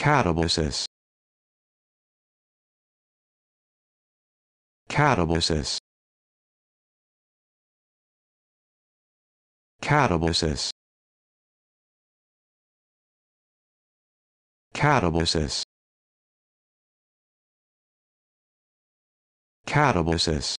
Catabasis. Catabasis. Catabasis. Catabasis. Catabasis.